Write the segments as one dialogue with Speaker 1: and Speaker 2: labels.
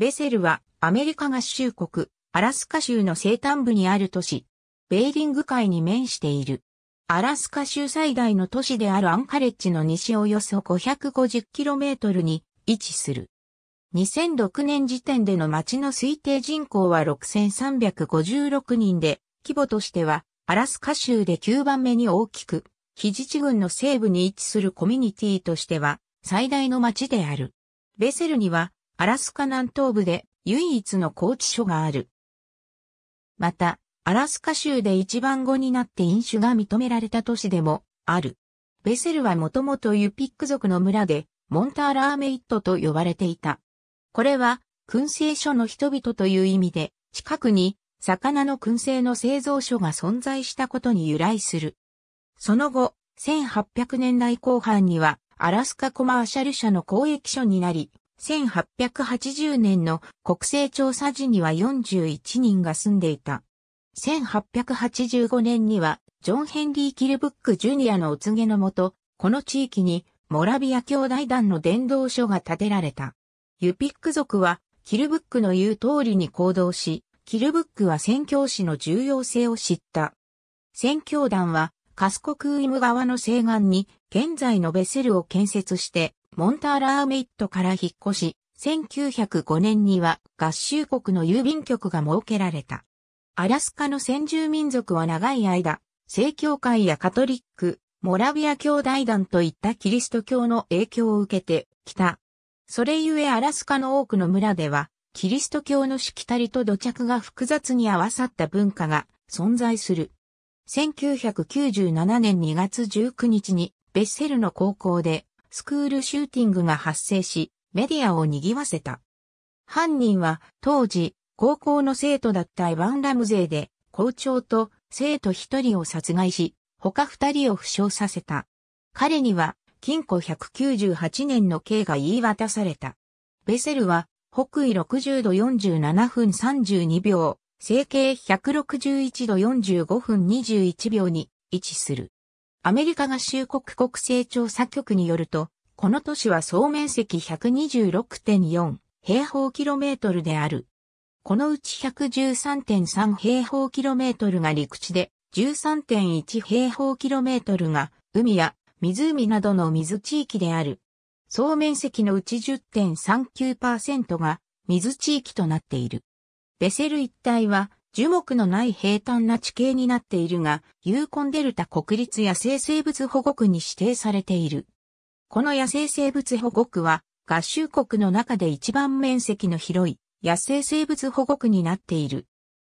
Speaker 1: ベセルはアメリカ合衆国、アラスカ州の西端部にある都市、ベーリング海に面している。アラスカ州最大の都市であるアンカレッジの西およそ 550km に位置する。2006年時点での町の推定人口は6356人で、規模としてはアラスカ州で9番目に大きく、ヒジ地群の西部に位置するコミュニティとしては最大の町である。ベセルにはアラスカ南東部で唯一の拘置所がある。また、アラスカ州で一番後になって飲酒が認められた都市でもある。ベセルはもともとユピック族の村で、モンターラーメイットと呼ばれていた。これは、燻製所の人々という意味で、近くに、魚の燻製の製造所が存在したことに由来する。その後、1800年代後半には、アラスカコマーシャル社の交易所になり、1880年の国勢調査時には41人が住んでいた。1885年には、ジョン・ヘンリー・キルブック・ジュニアのお告げのもと、この地域にモラビア兄弟団の伝道所が建てられた。ユピック族は、キルブックの言う通りに行動し、キルブックは宣教師の重要性を知った。宣教団は、カスコクーイム川の西岸に現在のベセルを建設して、モンターラーメイットから引っ越し、1905年には合衆国の郵便局が設けられた。アラスカの先住民族は長い間、正教会やカトリック、モラビア教大団といったキリスト教の影響を受けてきた。それゆえアラスカの多くの村では、キリスト教のしきたりと土着が複雑に合わさった文化が存在する。1997年2月19日にベッセルの高校でスクールシューティングが発生し、メディアを賑わせた。犯人は当時、高校の生徒だったエヴァン・ラムゼーで、校長と生徒一人を殺害し、他二人を負傷させた。彼には、禁錮198年の刑が言い渡された。ベセルは、北緯60度47分32秒、整形161度45分21秒に位置する。アメリカ合衆国国勢調査局によると、この都市は総面積126.4平方キロメートルである。このうち113.3平方キロメートルが陸地で、13.1平方キロメートルが海や湖などの水地域である。総面積のうち10.39%が水地域となっている。ベセル一帯は樹木のない平坦な地形になっているが、ユーコンデルタ国立野生生物保護区に指定されている。この野生生物保護区は、合衆国の中で一番面積の広い野生生物保護区になっている。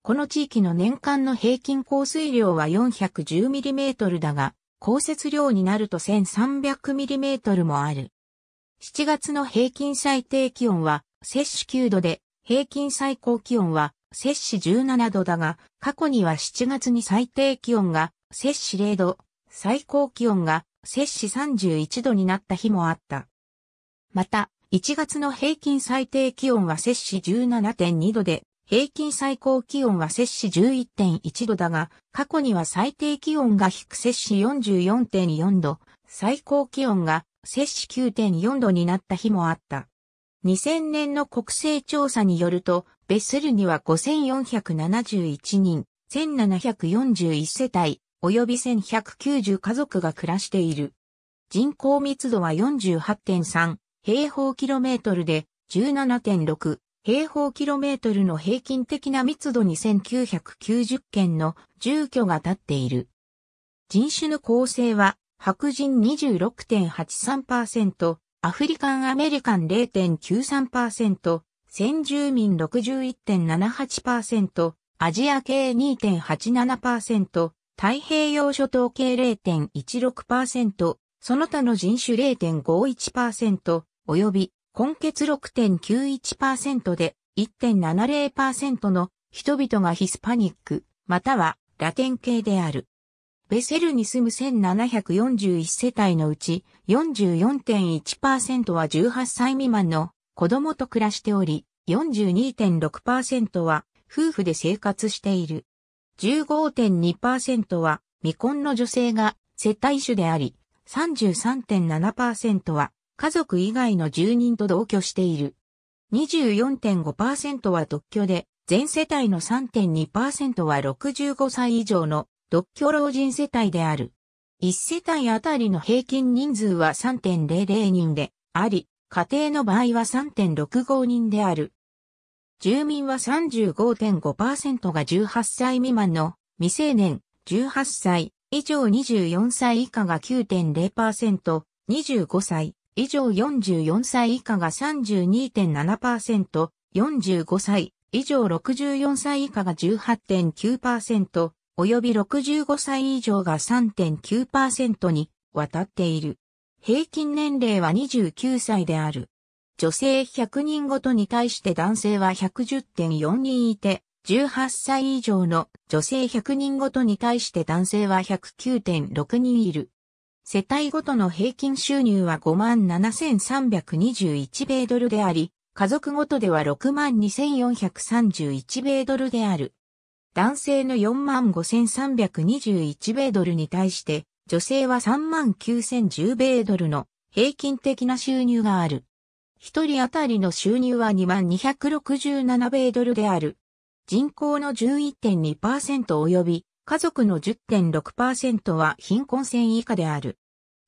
Speaker 1: この地域の年間の平均降水量は 410mm だが、降雪量になると 1300mm もある。7月の平均最低気温は摂氏9度で、平均最高気温は摂氏17度だが、過去には7月に最低気温が摂氏0度、最高気温が摂氏31度になった日もあった。また、1月の平均最低気温は摂氏17.2度で、平均最高気温は摂氏11.1度だが、過去には最低気温が低く摂氏44.4度、最高気温が摂氏9.4度になった日もあった。2000年の国勢調査によると、ベッセルには5471人、1741世帯、及び1190家族が暮らしている。人口密度は48.3平方キロメートルで17.6平方キロメートルの平均的な密度に1990件の住居が建っている。人種の構成は白人26.83%、アフリカンアメリカン0.93%、先住民61.78%、アジア系2.87%、太平洋諸島系0.16%、その他の人種0.51%、及び、根結6.91%で1.70%の人々がヒスパニック、またはラテン系である。ベセルに住む1741世帯のうち44.1%は18歳未満の子供と暮らしており、42.6%は夫婦で生活している。15.2%は未婚の女性が接待主であり、33.7%は家族以外の住人と同居している。24.5%は独居で、全世帯の3.2%は65歳以上の独居老人世帯である。1世帯あたりの平均人数は3.00人であり、家庭の場合は3.65人である。住民は35.5%が18歳未満の未成年、18歳以上24歳以下が9.0%、25歳以上44歳以下が32.7%、45歳以上64歳以下が18.9%、及び65歳以上が3.9%に渡っている。平均年齢は29歳である。女性100人ごとに対して男性は110.4人いて、18歳以上の女性100人ごとに対して男性は109.6人いる。世帯ごとの平均収入は57,321米ドルであり、家族ごとでは62,431米ドルである。男性の45,321米ドルに対して、女性は39,010米ドルの平均的な収入がある。一人当たりの収入は2267米ドルである。人口の11.2%及び家族の10.6%は貧困線以下である。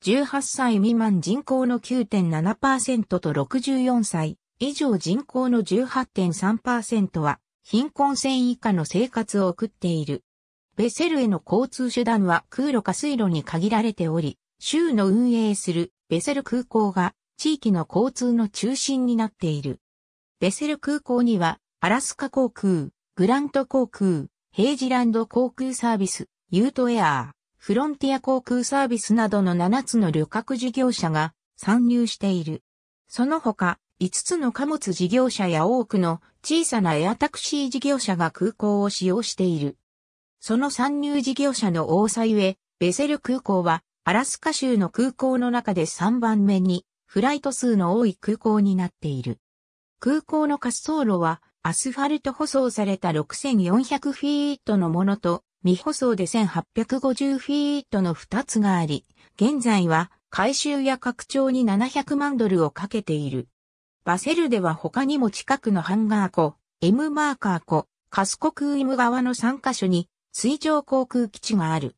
Speaker 1: 18歳未満人口の9.7%と64歳以上人口の18.3%は貧困線以下の生活を送っている。ベセルへの交通手段は空路か水路に限られており、州の運営するベセル空港が地域の交通の中心になっている。ベセル空港には、アラスカ航空、グラント航空、ヘイジランド航空サービス、ユートエアー、フロンティア航空サービスなどの7つの旅客事業者が参入している。その他、5つの貨物事業者や多くの小さなエアタクシー事業者が空港を使用している。その参入事業者の多さゆえ、ベセル空港は、アラスカ州の空港の中で3番目に、フライト数の多い空港になっている。空港の滑走路は、アスファルト舗装された6400フィートのものと、未舗装で1850フィートの2つがあり、現在は改修や拡張に700万ドルをかけている。バセルでは他にも近くのハンガー湖、エムマーカー湖、カスコクイム側の3カ所に水上航空基地がある。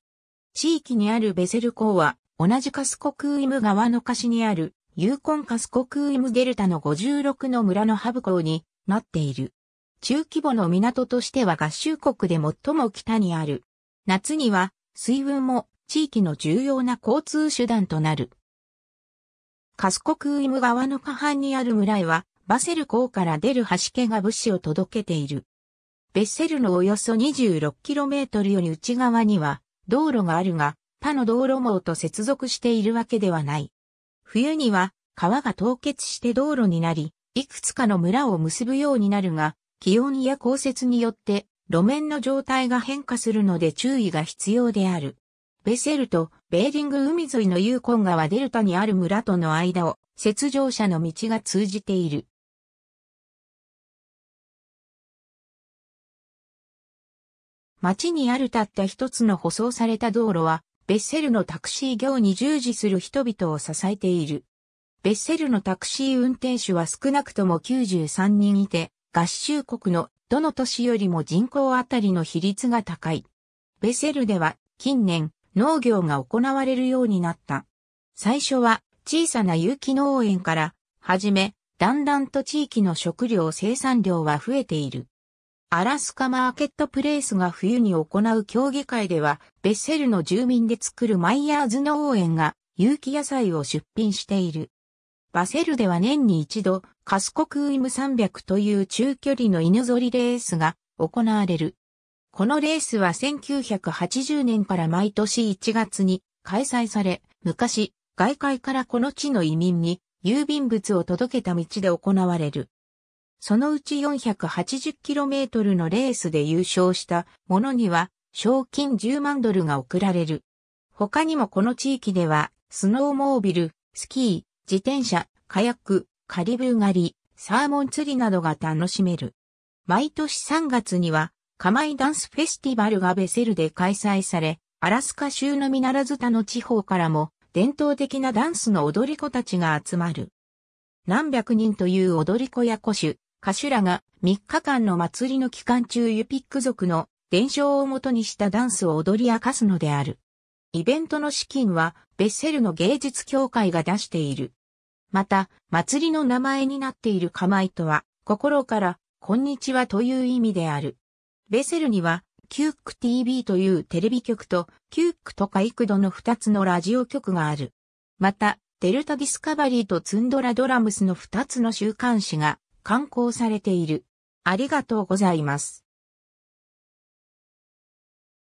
Speaker 1: 地域にあるベセル港は、同じカスコクーイム川の歌詞にある、ユーコンカスコクーイムデルタの56の村のハブ港になっている。中規模の港としては合衆国で最も北にある。夏には水運も地域の重要な交通手段となる。カスコクーイム川の下半にある村へは、バセル港から出る橋家が物資を届けている。ベッセルのおよそ 26km より内側には道路があるが、他の道路網と接続しているわけではない。冬には川が凍結して道路になり、いくつかの村を結ぶようになるが、気温や降雪によって路面の状態が変化するので注意が必要である。ベセルとベーリング海沿いのユーコン川デルタにある村との間を、雪上車の道が通じている。町にあるたった一つの舗装された道路は、ベッセルのタクシー業に従事する人々を支えている。ベッセルのタクシー運転手は少なくとも93人いて、合衆国のどの都市よりも人口あたりの比率が高い。ベッセルでは近年農業が行われるようになった。最初は小さな有機農園から始め、だんだんと地域の食料生産量は増えている。アラスカマーケットプレイスが冬に行う競技会では、ベッセルの住民で作るマイヤーズ農園が有機野菜を出品している。バセルでは年に一度、カスコクイム300という中距離の犬ぞりレースが行われる。このレースは1980年から毎年1月に開催され、昔、外界からこの地の移民に郵便物を届けた道で行われる。そのうち 480km のレースで優勝した者には賞金10万ドルが贈られる。他にもこの地域では、スノーモービル、スキー、自転車、火薬、カリブー狩り、サーモン釣りなどが楽しめる。毎年3月には、カマイダンスフェスティバルがベセルで開催され、アラスカ州のみならず他の地方からも、伝統的なダンスの踊り子たちが集まる。何百人という踊り子や古種、歌手らが3日間の祭りの期間中ユピック族の伝承をもとにしたダンスを踊り明かすのである。イベントの資金はベッセルの芸術協会が出している。また、祭りの名前になっている構いとは、心から、こんにちはという意味である。ベセルには、キュック TV というテレビ局と、キュックとか幾度の2つのラジオ局がある。また、デルタディスカバリーとツンドラドラムスの2つの週刊誌が刊行されている。ありがとうございます。